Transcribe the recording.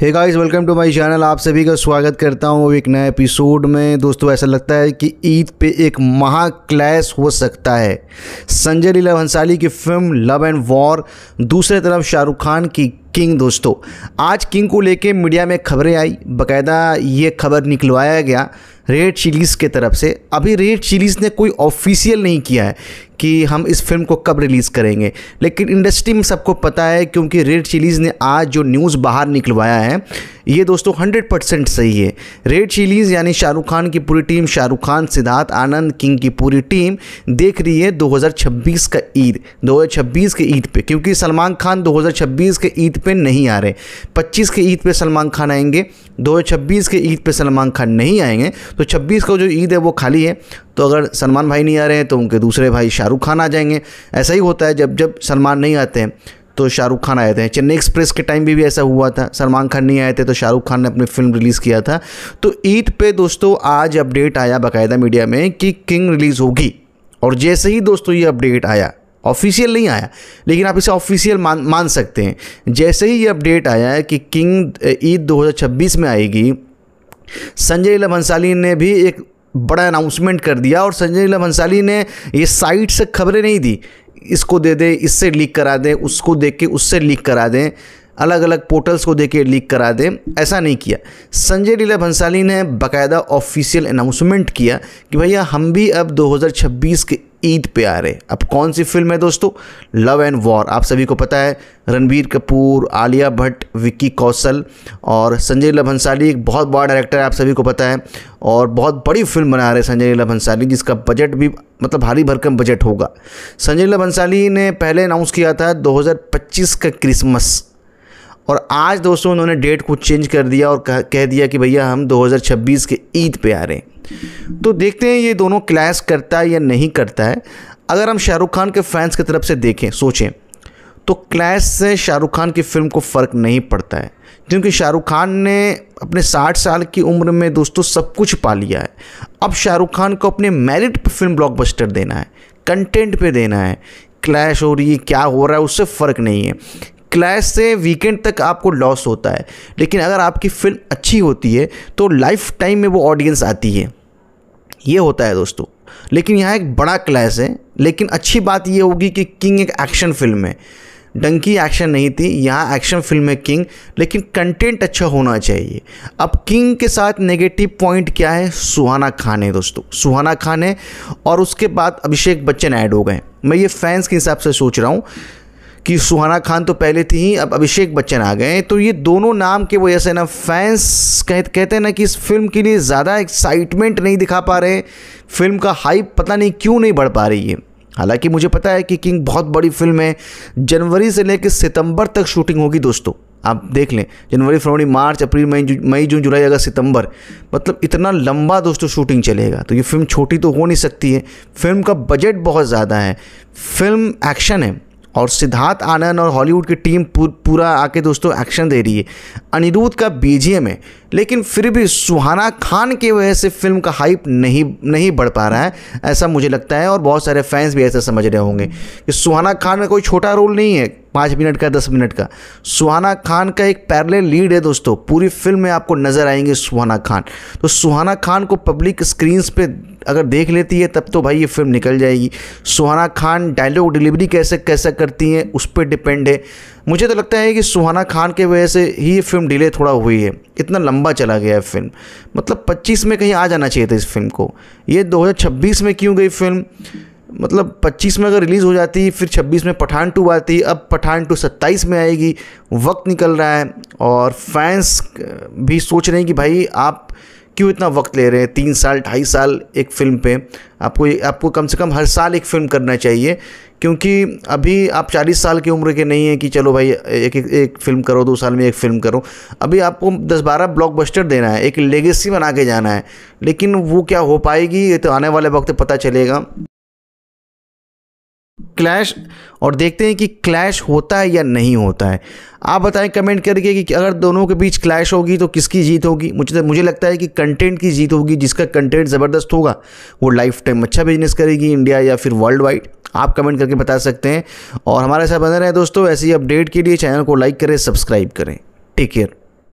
hey guys welcome to my channel आप सभी का स्वागत करता हूँ एक नए एपिसोड में दोस्तों ऐसा लगता है कि ईद पे एक महा क्लैश हो सकता है संजय लीला भंसाली की फिल्म लव एंड वॉर दूसरे तरफ शाहरुख खान की किंग दोस्तों आज किंग को लेके मीडिया में खबरें आई बकायदा ये खबर निकलवाया गया रेड चिलीज़ के तरफ से अभी रेड चिलीज़ ने कोई ऑफिशियल नहीं किया है कि हम इस फिल्म को कब रिलीज़ करेंगे लेकिन इंडस्ट्री में सबको पता है क्योंकि रेड चिलीज़ ने आज जो न्यूज़ बाहर निकलवाया है ये दोस्तों हंड्रेड परसेंट सही है रेड चिलीज़ यानी शाहरुख खान की पूरी टीम शाहरुख खान सिद्धार्थ आनंद किंग की पूरी टीम देख रही है 2026 का ईद 2026 के ईद पे क्योंकि सलमान खान 2026 के ईद पे नहीं आ रहे 25 के ईद पे सलमान खान आएंगे 2026 के ईद पे सलमान खान नहीं आएंगे तो छब्बीस को जो ईद है वो खाली है तो अगर सलमान भाई नहीं आ रहे हैं तो उनके दूसरे भाई शाहरुख खान आ जाएंगे ऐसा ही होता है जब जब सलमान नहीं आते हैं तो शाहरुख खान आए थे चेन्नई एक्सप्रेस के टाइम भी, भी ऐसा हुआ था सलमान खान नहीं आए थे तो शाहरुख खान ने अपनी फिल्म रिलीज़ किया था तो ईद पे दोस्तों आज अपडेट आया बाकायदा मीडिया में कि किंग रिलीज़ होगी और जैसे ही दोस्तों ये अपडेट आया ऑफिशियल नहीं आया लेकिन आप इसे ऑफिशियल मान मान सकते हैं जैसे ही ये अपडेट आया है कि किंग ईद 2026 में आएगी संजय लीला भंसाली ने भी एक बड़ा अनाउंसमेंट कर दिया और संजय लीला भंसाली ने ये साइट से खबरें नहीं दी इसको दे दे इससे लीक करा दें उसको देख के उससे लीक करा दें अलग अलग पोर्टल्स को देके लीक करा दें ऐसा नहीं किया संजय लीला भंसाली ने बाकायदा ऑफिशियल अनाउंसमेंट किया कि भैया हम भी अब 2026 के ईद पे आ रहे अब कौन सी फिल्म है दोस्तों लव एंड वॉर आप सभी को पता है रणबीर कपूर आलिया भट्ट विक्की कौशल और संजय लीला भंसाली एक बहुत बड़ा डायरेक्टर है आप सभी को पता है और बहुत बड़ी फिल्म बना रहे संजय लीला भंसाली जिसका बजट भी मतलब भारी भरकम बजट होगा संजय लीला भंसाली ने पहले अनाउंस किया था दो का क्रिसमस और आज दोस्तों उन्होंने डेट को चेंज कर दिया और कह, दिया कि भैया हम 2026 के ईद पे आ रहे हैं तो देखते हैं ये दोनों क्लैश करता है या नहीं करता है अगर हम शाहरुख खान के फैंस की तरफ से देखें सोचें तो क्लैश से शाहरुख खान की फिल्म को फ़र्क नहीं पड़ता है क्योंकि शाहरुख खान ने अपने 60 साल की उम्र में दोस्तों सब कुछ पा लिया है अब शाहरुख खान को अपने मेरिट पर फिल्म ब्लॉकबस्टर देना है कंटेंट पे देना है क्लैश हो रही है क्या हो रहा है उससे फ़र्क नहीं है क्लैश से वीकेंड तक आपको लॉस होता है लेकिन अगर आपकी फिल्म अच्छी होती है तो लाइफ टाइम में वो ऑडियंस आती है ये होता है दोस्तों लेकिन यहाँ एक बड़ा क्लैश है लेकिन अच्छी बात ये होगी कि किंग एक एक्शन फिल्म है डंकी एक्शन नहीं थी यहाँ एक्शन फिल्म है किंग लेकिन कंटेंट अच्छा होना चाहिए अब किंग के साथ नेगेटिव पॉइंट क्या है सुहाना खान है दोस्तों सुहाना खान है और उसके बाद अभिषेक बच्चन ऐड हो गए मैं ये फैंस के हिसाब से सोच रहा हूँ कि सुहाना खान तो पहले थी ही अब अभिषेक बच्चन आ गए तो ये दोनों नाम के वजह से ना फैंस कह, कहते हैं ना कि इस फिल्म के लिए ज़्यादा एक्साइटमेंट नहीं दिखा पा रहे फिल्म का हाइप पता नहीं क्यों नहीं बढ़ पा रही है हालांकि मुझे पता है कि किंग बहुत बड़ी फिल्म है जनवरी से लेकर सितंबर तक शूटिंग होगी दोस्तों आप देख लें जनवरी फरवरी मार्च अप्रैल मई मई जून जुलाई अगस्त सितंबर मतलब इतना लंबा दोस्तों शूटिंग चलेगा तो ये फिल्म छोटी तो हो नहीं सकती है फिल्म का बजट बहुत ज़्यादा है फिल्म एक्शन है और सिद्धार्थ आनंद और हॉलीवुड की टीम पूरा आके दोस्तों एक्शन दे रही है अनिरुद्ध का बीजीएम है लेकिन फिर भी सुहाना खान की वजह से फिल्म का हाइप नहीं नहीं बढ़ पा रहा है ऐसा मुझे लगता है और बहुत सारे फैंस भी ऐसा समझ रहे होंगे कि सुहाना खान में कोई छोटा रोल नहीं है पाँच मिनट का दस मिनट का सुहाना खान का एक पैरल लीड है दोस्तों पूरी फिल्म में आपको नज़र आएंगे सुहाना खान तो सुहाना खान को पब्लिक स्क्रीन्स पे अगर देख लेती है तब तो भाई ये फिल्म निकल जाएगी सुहाना खान डायलॉग डिलीवरी कैसे कैसा करती हैं उस पर डिपेंड है मुझे तो लगता है कि सुहाना खान के वजह से ही ये फिल्म डिले थोड़ा हुई है इतना लंबा चला गया है फिल्म मतलब 25 में कहीं आ जाना चाहिए था इस फिल्म को ये 2026 में क्यों गई फिल्म मतलब 25 में अगर रिलीज़ हो जाती फिर 26 में पठान टू आती अब पठान टू 27 में आएगी वक्त निकल रहा है और फैंस भी सोच रहे हैं कि भाई आप क्यों इतना वक्त ले रहे हैं तीन साल ढाई साल एक फ़िल्म पे आपको आपको कम से कम हर साल एक फ़िल्म करना चाहिए क्योंकि अभी आप चालीस साल की उम्र के नहीं हैं कि चलो भाई एक एक, एक फ़िल्म करो दो साल में एक फ़िल्म करो अभी आपको दस बारह ब्लॉकबस्टर देना है एक लेगेसी बना के जाना है लेकिन वो क्या हो पाएगी ये तो आने वाले वक्त पता चलेगा क्लैश और देखते हैं कि क्लैश होता है या नहीं होता है आप बताएं कमेंट करके कि अगर दोनों के बीच क्लैश होगी तो किसकी जीत होगी मुझे तो, मुझे लगता है कि कंटेंट की जीत होगी जिसका कंटेंट ज़बरदस्त होगा वो लाइफ टाइम अच्छा बिजनेस करेगी इंडिया या फिर वर्ल्ड वाइड आप कमेंट करके बता सकते हैं और हमारे साथ बने रहें दोस्तों ऐसी अपडेट के लिए चैनल को लाइक करें सब्सक्राइब करें टेक केयर